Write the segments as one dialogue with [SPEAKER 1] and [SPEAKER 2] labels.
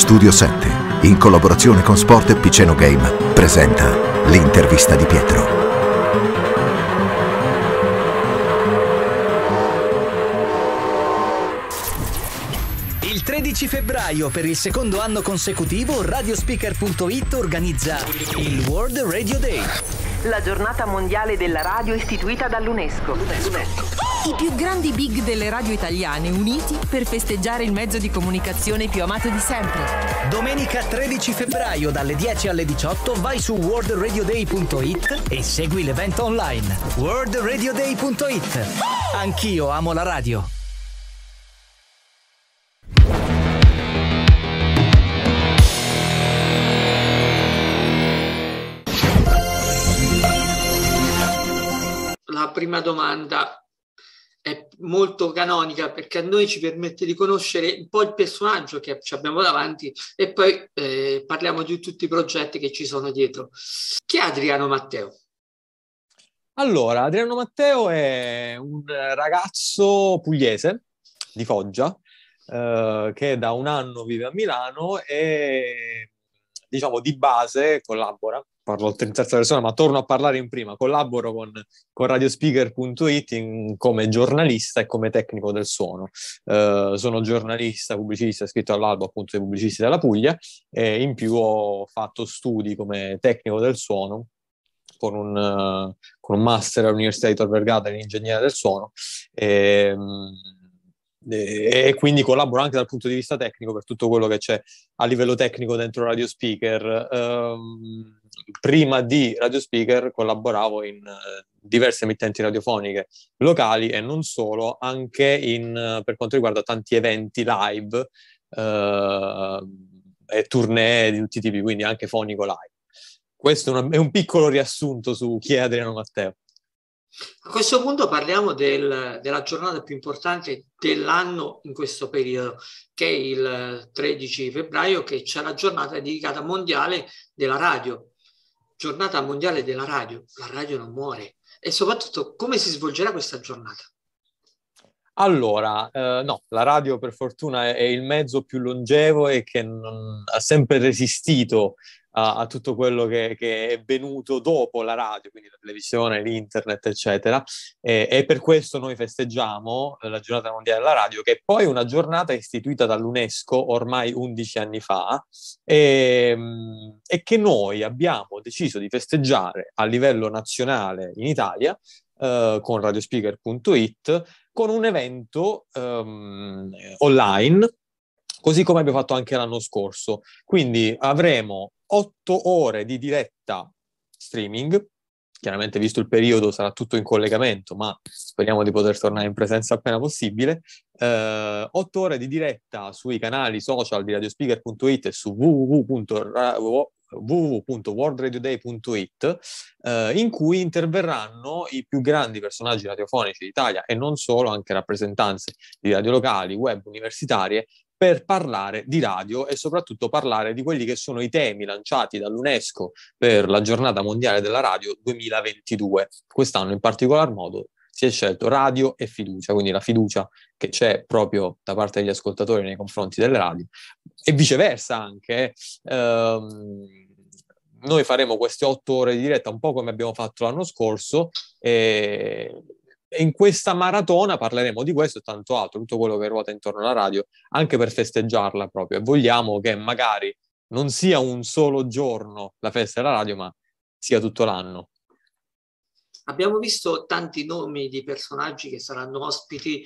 [SPEAKER 1] Studio 7, in collaborazione con Sport e Piceno Game, presenta l'intervista di Pietro.
[SPEAKER 2] Il 13 febbraio, per il secondo anno consecutivo, radiospeaker.it organizza il World Radio Day. La giornata mondiale della radio istituita dall'UNESCO. UNESCO. I più grandi big delle radio italiane uniti per festeggiare il mezzo di comunicazione più amato di sempre. Domenica 13 febbraio dalle 10 alle 18 vai su worldradioday.it e segui l'evento online. worldradioday.it Anch'io amo la radio. La prima domanda è molto canonica perché a noi ci permette di conoscere un po' il personaggio che ci abbiamo davanti e poi eh, parliamo di tutti i progetti che ci sono dietro. Chi è Adriano Matteo?
[SPEAKER 1] Allora, Adriano Matteo è un
[SPEAKER 2] ragazzo
[SPEAKER 1] pugliese di Foggia eh, che da un anno vive a Milano e diciamo di base collabora parlo in terza persona, ma torno a parlare in prima, collaboro con, con radiospeaker.it in, come giornalista e come tecnico del suono. Eh, sono giornalista, pubblicista, iscritto all'albo appunto dei pubblicisti della Puglia e in più ho fatto studi come tecnico del suono con un, uh, con un master all'Università di Tor Vergata in ingegneria del suono. E, um, eh, e quindi collaboro anche dal punto di vista tecnico per tutto quello che c'è a livello tecnico dentro Radio Speaker. Um, prima di Radio Speaker collaboravo in uh, diverse emittenti radiofoniche locali e non solo, anche in, uh, per quanto riguarda tanti eventi live uh, e tournée di tutti i tipi, quindi anche fonico live. Questo è un piccolo riassunto su chi è Adriano Matteo.
[SPEAKER 2] A questo punto parliamo del, della giornata più importante dell'anno in questo periodo, che è il 13 febbraio, che c'è la giornata dedicata mondiale della radio. Giornata mondiale della radio, la radio non muore. E soprattutto come si svolgerà questa giornata?
[SPEAKER 1] Allora, eh, no, la radio per fortuna è, il mezzo più longevo e che non, ha sempre resistito a, a tutto quello che, che, è venuto dopo la radio, quindi la televisione, l'internet, eccetera. E, e, per questo noi festeggiamo la giornata mondiale della radio, che è poi una giornata istituita dall'UNESCO ormai 11 anni fa e, e che noi abbiamo deciso di festeggiare a livello nazionale in Italia Uh, con radiospeaker.it con un evento um, online, così come abbiamo fatto anche l'anno scorso. Quindi avremo otto ore di diretta streaming. Chiaramente, visto il periodo, sarà tutto in collegamento, ma speriamo di poter tornare in presenza appena possibile. Eh, otto ore di diretta sui canali social di radiospeaker.it e su www.ra- www.worldradioday.it eh, in cui interverranno i più grandi personaggi radiofonici d'Italia e non solo, anche rappresentanze di radio locali, web, universitarie per parlare di radio e soprattutto parlare di quelli che sono i temi lanciati dall'UNESCO per la giornata mondiale della radio 2022, quest'anno in particolar modo si è scelto radio e fiducia, quindi la fiducia che c'è proprio da parte degli ascoltatori nei confronti delle radio e viceversa anche. Ehm, noi faremo queste otto ore di diretta un po' come abbiamo fatto l'anno scorso e in questa maratona parleremo di questo e tanto altro, tutto quello che ruota intorno alla radio, anche per festeggiarla proprio e vogliamo che magari non sia un solo giorno la festa della radio, ma sia tutto l'anno.
[SPEAKER 2] Abbiamo visto tanti nomi di personaggi che saranno ospiti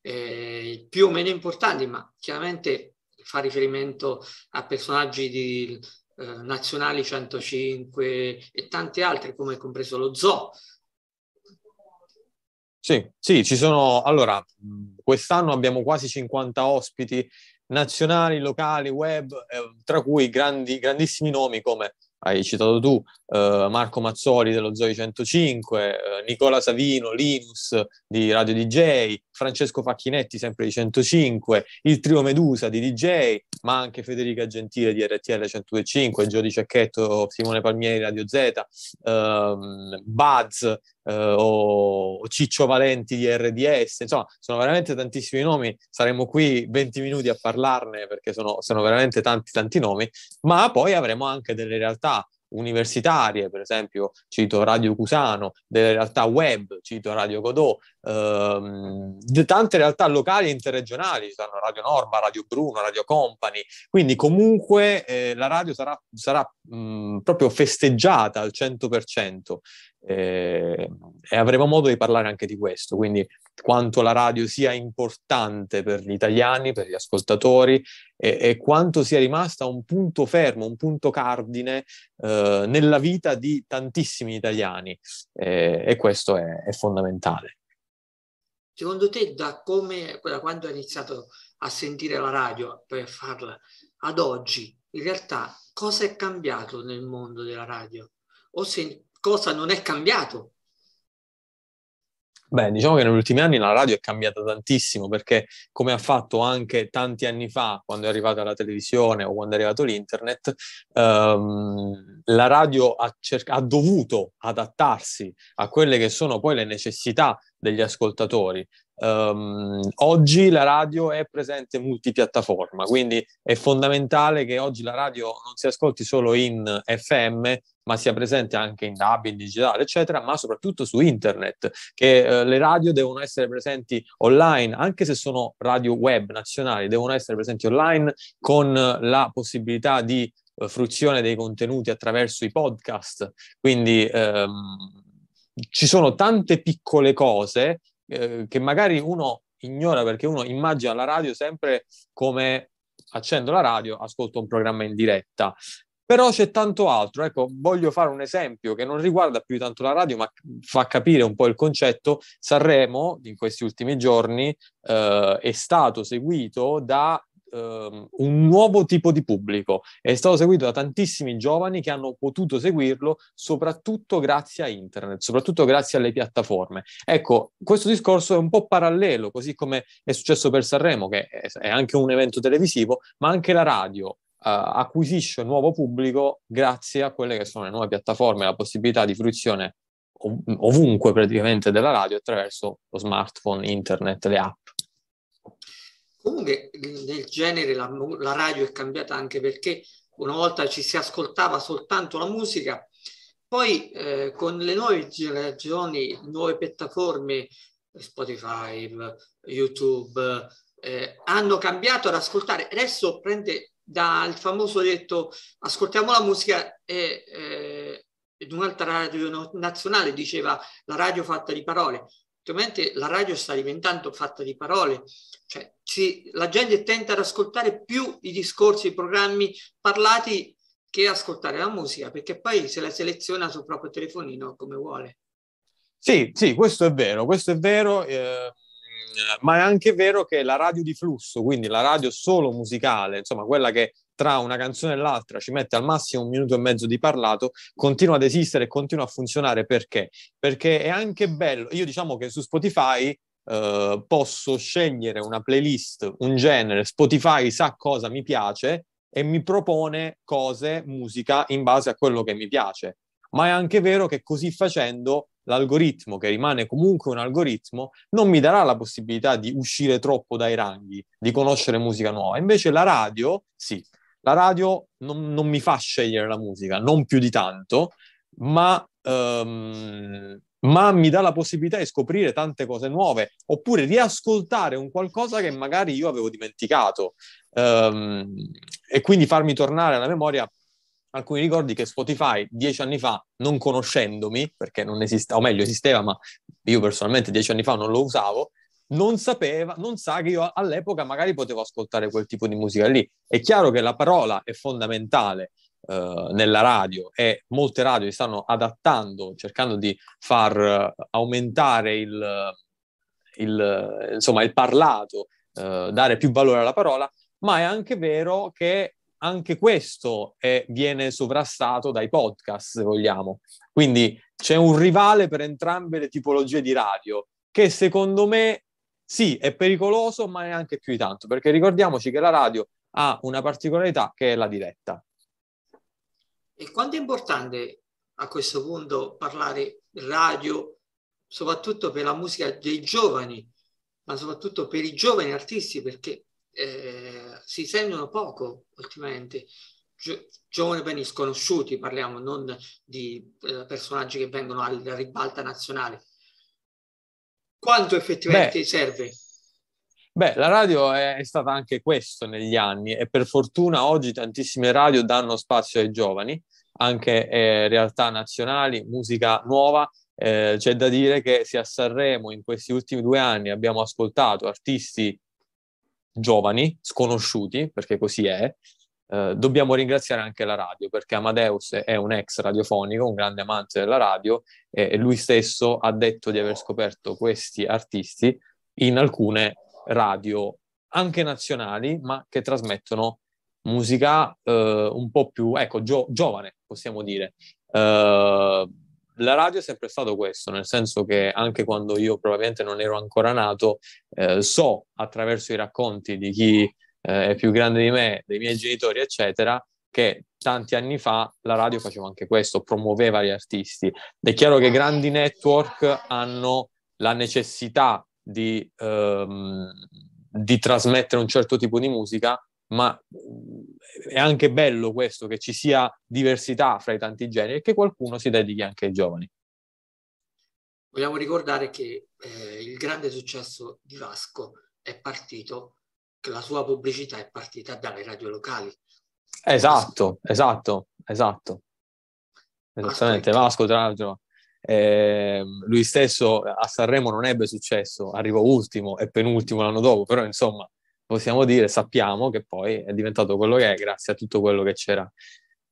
[SPEAKER 2] eh, più o meno importanti, ma chiaramente fa riferimento a personaggi di eh, nazionali 105 e tanti altri, come compreso lo zoo.
[SPEAKER 1] Sì, sì, ci sono. Allora, quest'anno abbiamo quasi 50 ospiti nazionali, locali, web, eh, tra cui grandi, grandissimi nomi come hai citato tu, eh, Marco Mazzoli dello Zoe 105, eh, Nicola Savino, Linus di Radio DJ, Francesco Facchinetti sempre di 105, il trio Medusa di DJ, ma anche Federica Gentile di RTL 125, Giordi Cecchetto, Simone Palmieri, Radio Z, ehm, Buzz eh, o Ciccio Valenti di RDS, insomma sono veramente tantissimi nomi, saremo qui 20 minuti a parlarne perché sono, sono veramente tanti tanti nomi, ma poi avremo anche delle realtà universitarie, per esempio cito Radio Cusano, delle realtà web, cito Radio Godot, ehm, di tante realtà locali e interregionali, ci sono Radio Norma, Radio Bruno, Radio Company, quindi comunque eh, la radio sarà, sarà mh, proprio festeggiata al 100%. Ehm, e avremo modo di parlare anche di questo, quindi quanto la radio sia importante per gli italiani, per gli ascoltatori e, e quanto sia rimasta un punto fermo, un punto cardine eh, nella vita di tantissimi
[SPEAKER 2] italiani
[SPEAKER 1] e, e questo è, è, fondamentale.
[SPEAKER 2] Secondo te da, come, da quando hai iniziato a sentire la radio per farla ad oggi, in realtà cosa è cambiato nel mondo della radio? O se cosa non è cambiato?
[SPEAKER 1] Beh, diciamo che negli ultimi anni la radio è cambiata tantissimo perché come ha fatto anche tanti anni fa, quando è arrivata la televisione o quando è arrivato l'internet, ehm, la radio ha, cer- ha dovuto adattarsi a quelle che sono poi le necessità degli ascoltatori. Um, oggi la radio è presente multipiattaforma, quindi è fondamentale che oggi la radio non si ascolti solo in FM, ma sia presente anche in DAB, in digitale, eccetera, ma soprattutto su internet, che eh, le radio devono essere presenti online, anche se sono radio web nazionali, devono essere presenti online con la possibilità di eh, fruizione dei contenuti attraverso i podcast. Quindi ehm, ci sono tante piccole cose eh, che magari uno ignora perché uno immagina la radio sempre come accendo la radio, ascolto un programma in diretta. Però c'è tanto altro, ecco, voglio fare un esempio che non riguarda più tanto la radio, ma fa capire un po' il concetto. Sanremo in questi ultimi giorni eh, è stato seguito da eh, un nuovo tipo di pubblico. È stato seguito da tantissimi giovani che hanno potuto seguirlo soprattutto grazie a internet, soprattutto grazie alle piattaforme. Ecco, questo discorso è un po' parallelo, così come è successo per Sanremo, che è anche un evento televisivo, ma anche la radio Uh, acquisisce un nuovo pubblico grazie a quelle che sono le nuove piattaforme, la possibilità di fruizione ov- ovunque praticamente della radio attraverso lo smartphone, internet, le app.
[SPEAKER 2] Comunque nel genere la, la radio è cambiata anche perché una volta ci si ascoltava soltanto la musica, poi eh, con le nuove generazioni, nuove piattaforme, Spotify, YouTube, eh, hanno cambiato ad ascoltare. Adesso prende dal famoso detto ascoltiamo la musica e eh, un'altra radio nazionale diceva la radio fatta di parole. Ovviamente la radio sta diventando fatta di parole, cioè si, la gente tende ad ascoltare più i discorsi, i programmi parlati che ascoltare la musica, perché poi se la seleziona sul proprio telefonino come vuole.
[SPEAKER 1] Sì, sì, questo è vero, questo è vero, eh, ma è anche vero che la radio di flusso, quindi la radio solo musicale, insomma quella che tra una canzone e l'altra ci mette al massimo un minuto e mezzo di parlato, continua ad esistere e continua a funzionare perché? Perché è anche bello, io diciamo che su Spotify eh, posso scegliere una playlist, un genere, Spotify sa cosa mi piace e mi propone cose, musica in base a quello che mi piace. Ma è anche vero che così facendo l'algoritmo, che rimane comunque un algoritmo, non mi darà la possibilità di uscire troppo dai ranghi, di conoscere musica nuova. Invece la radio, sì, la radio non, non mi fa scegliere la musica, non più di tanto, ma ehm, ma mi dà la possibilità di scoprire tante cose nuove, oppure riascoltare un qualcosa che magari io avevo dimenticato ehm, e quindi farmi tornare alla memoria alcuni ricordi che Spotify dieci anni fa, non conoscendomi, perché non esisteva, o meglio esisteva, ma io personalmente dieci anni fa non lo usavo, non sapeva, non sa che io all'epoca magari potevo ascoltare quel tipo di musica lì. È chiaro che la parola è fondamentale, eh, nella radio e molte radio si stanno adattando, cercando di far eh, aumentare il, il, insomma, il parlato, eh, dare più valore alla parola, ma è anche vero che anche questo è, viene sovrastato dai podcast, se vogliamo. Quindi c'è un rivale per entrambe le tipologie di radio, che secondo me sì, è pericoloso, ma è anche più di tanto, perché ricordiamoci che la radio ha una particolarità che è la diretta.
[SPEAKER 2] E quanto è importante a questo punto parlare radio, soprattutto per la musica dei giovani, ma soprattutto per i giovani artisti, perché eh, si sentono poco ultimamente. Gio- giovani ben sconosciuti, parliamo non di eh, personaggi che vengono alla ribalta nazionale. Quanto effettivamente Beh. serve?
[SPEAKER 1] Beh, la radio è, è, stata anche questo negli anni e per fortuna oggi tantissime radio danno spazio ai giovani, anche eh, realtà nazionali, musica nuova. Eh, c'è da dire che se a Sanremo in questi ultimi due anni abbiamo ascoltato artisti giovani, sconosciuti, perché così è. Eh, dobbiamo ringraziare anche la radio perché Amadeus è un ex radiofonico, un grande amante della radio e lui stesso ha detto di aver scoperto questi artisti in alcune radio anche nazionali, ma che trasmettono musica eh, un po' più, ecco, gio- giovane, possiamo dire. Eh, la radio è sempre stato questo, nel senso che anche quando io probabilmente non ero ancora nato, eh, so attraverso i racconti di chi eh, è più grande di me, dei miei genitori, eccetera, che tanti anni fa la radio faceva anche questo, promuoveva gli artisti. È chiaro che grandi network hanno la necessità di, ehm, di trasmettere un certo tipo di musica, ma è anche bello questo che ci sia diversità fra i tanti generi e che qualcuno si dedichi anche ai giovani.
[SPEAKER 2] Vogliamo ricordare che eh, il grande successo di Vasco è partito, che la sua pubblicità è partita dalle radio locali.
[SPEAKER 1] Esatto, Vasco. esatto, esatto. Esattamente, Vasco, tra l'altro eh, lui stesso a Sanremo non ebbe successo, arrivò ultimo e penultimo l'anno dopo, però insomma possiamo dire, sappiamo che poi è diventato quello che è grazie a tutto quello che c'era,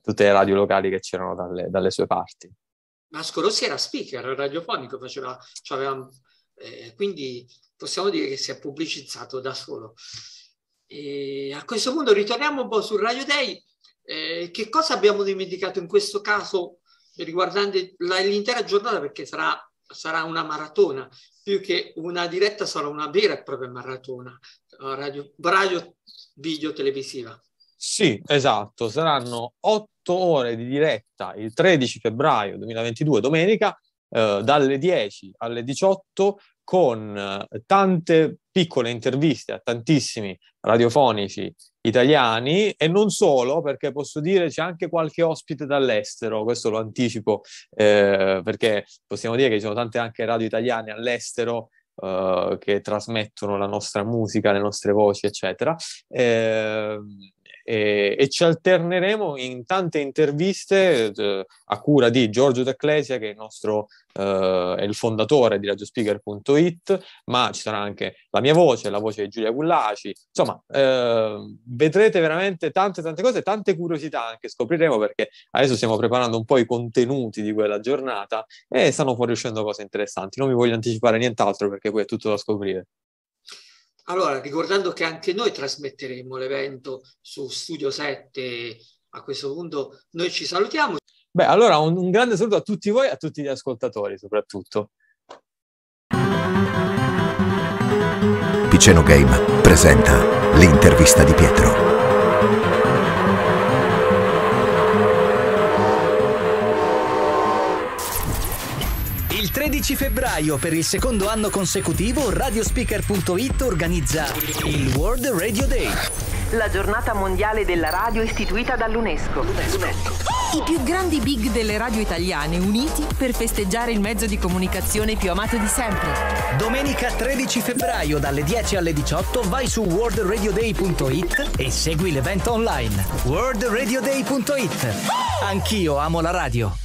[SPEAKER 1] tutte le radio locali che c'erano dalle, dalle sue parti.
[SPEAKER 2] Masco Rossi era speaker radiofonico, faceva, cioè aveva, eh, quindi possiamo dire che si è pubblicizzato da solo. E a questo punto ritorniamo un po' su Radio Day. Eh, che cosa abbiamo dimenticato in questo caso riguardante l'intera giornata perché sarà, sarà, una maratona, più che una diretta sarà una vera e propria maratona, eh, radio, radio video televisiva.
[SPEAKER 1] Sì, esatto, saranno otto ore di diretta il 13 febbraio 2022, domenica, eh, dalle 10 alle 18 con eh, tante piccole interviste a tantissimi radiofonici italiani e non solo, perché posso dire c'è anche qualche ospite dall'estero, questo lo anticipo eh, perché possiamo dire che ci sono tante anche radio italiane all'estero eh, che trasmettono la nostra musica, le nostre voci, eccetera. Eh, e, e ci alterneremo in tante interviste eh, a cura di Giorgio D'Ecclesia, che è il, nostro, eh, è il fondatore di radiospeaker.it, ma ci sarà anche la mia voce, la voce di Giulia Gullaci, insomma eh, vedrete veramente tante tante cose, tante curiosità anche scopriremo perché adesso stiamo preparando un po' i contenuti di quella giornata e stanno fuoriuscendo cose interessanti, non vi voglio anticipare nient'altro perché poi è tutto da scoprire.
[SPEAKER 2] Allora, ricordando che anche noi trasmetteremo l'evento su Studio 7, a questo punto noi ci salutiamo.
[SPEAKER 1] Beh, allora un, un grande saluto a tutti voi e a tutti gli ascoltatori soprattutto. Piceno Game presenta l'intervista di Pietro.
[SPEAKER 2] 13 febbraio, per il secondo anno consecutivo, radiospeaker.it organizza il World Radio Day. La giornata mondiale della radio istituita dall'UNESCO. I più grandi big delle radio italiane uniti per festeggiare il mezzo di comunicazione più amato di sempre. Domenica 13 febbraio dalle 10 alle 18 vai su worldradioday.it e segui l'evento online. worldradioday.it. Anch'io amo la radio.